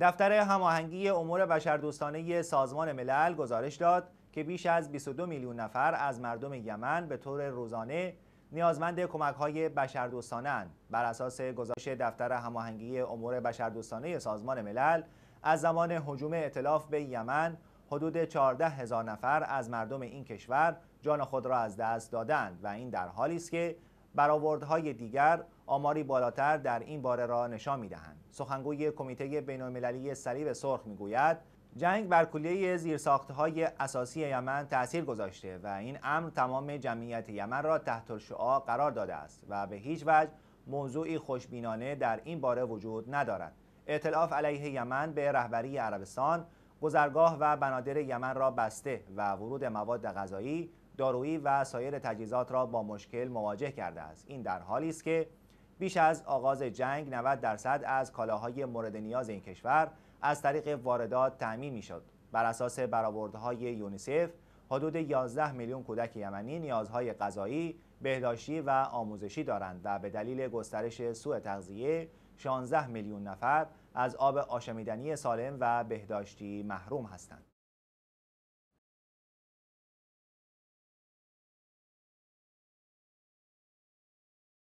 دفتر هماهنگی امور بشردوستانه سازمان ملل گزارش داد که بیش از 22 میلیون نفر از مردم یمن به طور روزانه نیازمند کمک های بشردوستانه بر اساس گزارش دفتر هماهنگی امور بشردوستانه سازمان ملل از زمان حجوم اطلاف به یمن حدود 14 هزار نفر از مردم این کشور جان خود را از دست دادند و این در حالی است که برآوردهای دیگر آماری بالاتر در این باره را نشان میدهند سخنگوی کمیته بینالمللی صلیب سرخ میگوید جنگ بر کلیه زیرساختهای اساسی یمن تأثیر گذاشته و این امر تمام جمعیت یمن را تحت شعا قرار داده است و به هیچ وجه موضوعی خوشبینانه در این باره وجود ندارد اعتلاف علیه یمن به رهبری عربستان گذرگاه و بنادر یمن را بسته و ورود مواد غذایی دارویی و سایر تجهیزات را با مشکل مواجه کرده است این در حالی است که بیش از آغاز جنگ 90 درصد از کالاهای مورد نیاز این کشور از طریق واردات تأمین میشد بر اساس برآوردهای یونیسف حدود 11 میلیون کودک یمنی نیازهای غذایی، بهداشتی و آموزشی دارند و به دلیل گسترش سوء تغذیه 16 میلیون نفر از آب آشامیدنی سالم و بهداشتی محروم هستند.